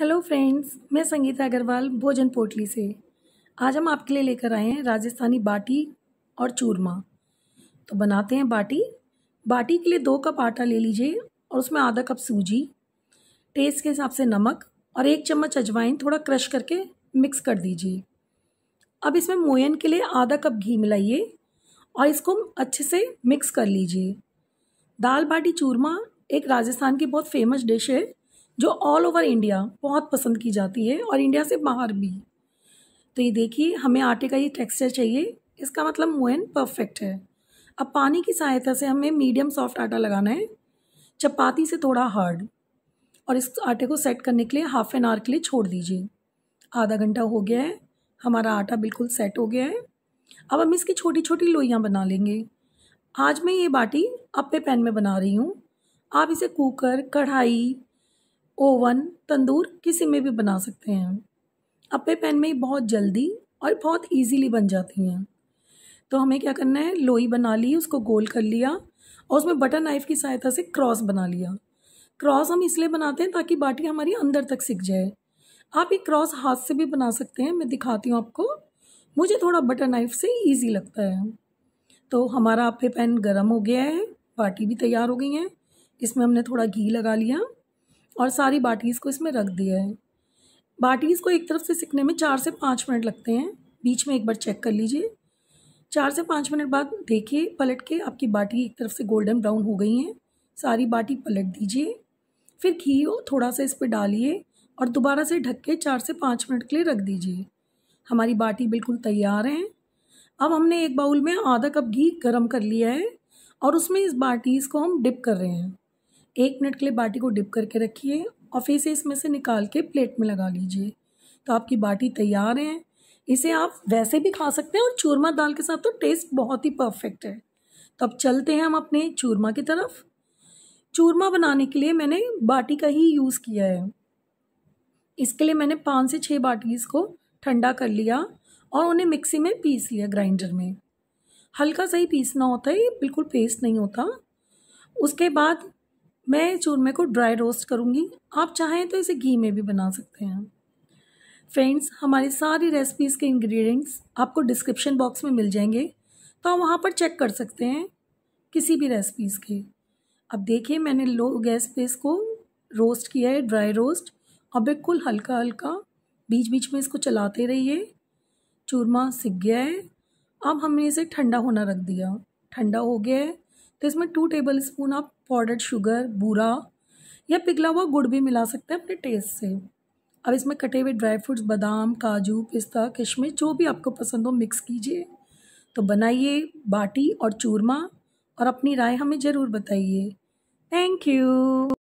hello friends मैं संगीता अग्रवाल भोजन पोटली से आज हम आपके लिए लेकर आए हैं राजस्थानी बाटी और चूरमा तो बनाते हैं बाटी बाटी के लिए दो कप आटा ले लीजिए और उसमें आधा कप सूजी टेस्ट के हिसाब से नमक और एक चम्मच अजवाइन थोड़ा क्रश करके मिक्स कर दीजिए अब इसमें मोयन के लिए आधा कप घी मिलाइए और इसको अच्छे से मिक्स कर लीजिए दाल बाटी चूरमा एक राजस्थान की बहुत फेमस डिश है जो ऑल ओवर इंडिया बहुत पसंद की जाती है और इंडिया से बाहर भी तो ये देखिए हमें आटे का ये टेक्सचर चाहिए इसका मतलब मोहन परफेक्ट है अब पानी की सहायता से हमें मीडियम सॉफ्ट आटा लगाना है चपाती से थोड़ा हार्ड और इस आटे को सेट करने के लिए हाफ़ एन आवर के लिए छोड़ दीजिए आधा घंटा हो गया है हमारा आटा बिल्कुल सेट हो गया है अब हम इसकी छोटी छोटी लोइयाँ बना लेंगे आज मैं ये बाटी अपे पैन में बना रही हूँ आप इसे कुकर कढ़ाई ओवन तंदूर किसी में भी बना सकते हैं अपे पैन में बहुत जल्दी और बहुत इजीली बन जाती हैं तो हमें क्या करना है लोई बना ली उसको गोल कर लिया और उसमें बटर नाइफ़ की सहायता से क्रॉस बना लिया क्रॉस हम इसलिए बनाते हैं ताकि बाटी हमारी अंदर तक सिक जाए आप ये क्रॉस हाथ से भी बना सकते हैं मैं दिखाती हूँ आपको मुझे थोड़ा बटर नाइफ़ से ईजी लगता है तो हमारा आपे पैन गर्म हो गया है बाटी भी तैयार हो गई है इसमें हमने थोड़ा घी लगा लिया और सारी बाटीज़ को इसमें रख दिया है बाटीज़ को एक तरफ से सिकने में चार से पाँच मिनट लगते हैं बीच में एक बार चेक कर लीजिए चार से पाँच मिनट बाद देखिए पलट के आपकी बाटी एक तरफ से गोल्डन ब्राउन हो गई हैं सारी बाटी पलट दीजिए फिर घी थोड़ा सा इस पर डालिए और दोबारा से ढक के चार से पाँच मिनट के लिए रख दीजिए हमारी बाटी बिल्कुल तैयार है अब हमने एक बाउल में आधा कप घी गरम कर लिया है और उसमें इस बाटीज़ को हम डिप कर रहे हैं एक मिनट के लिए बाटी को डिप करके रखिए और फिर से इसमें से निकाल के प्लेट में लगा लीजिए तो आपकी बाटी तैयार है इसे आप वैसे भी खा सकते हैं और चूरमा दाल के साथ तो टेस्ट बहुत ही परफेक्ट है तो अब चलते हैं हम अपने चूरमा की तरफ चूरमा बनाने के लिए मैंने बाटी का ही यूज़ किया है इसके लिए मैंने पाँच से छः बाटीज़ को ठंडा कर लिया और उन्हें मिक्सी में पीस लिया ग्राइंडर में हल्का सा ही पीसना होता है ये बिल्कुल पेस्ट नहीं होता उसके बाद मैं चूरमे को ड्राई रोस्ट करूँगी आप चाहें तो इसे घी में भी बना सकते हैं फ्रेंड्स हमारी सारी रेसिपीज़ के इंग्रेडिएंट्स आपको डिस्क्रिप्शन बॉक्स में मिल जाएंगे तो आप वहाँ पर चेक कर सकते हैं किसी भी रेसिपीज़ के अब देखिए मैंने लो गैस पे इसको रोस्ट किया है ड्राई रोस्ट और बिल्कुल हल्का हल्का बीच बीच में इसको चलाते रहिए चूरमा सिक गया है अब हमने इसे ठंडा होना रख दिया ठंडा हो गया है तो इसमें टू टेबल स्पून आप पाउडर्ड शुगर बूरा या पिघला हुआ गुड़ भी मिला सकते हैं अपने टेस्ट से अब इसमें कटे हुए ड्राई फ्रूट्स बादाम काजू पिस्ता किशमिश जो भी आपको पसंद हो मिक्स कीजिए तो बनाइए बाटी और चूरमा और अपनी राय हमें ज़रूर बताइए थैंक यू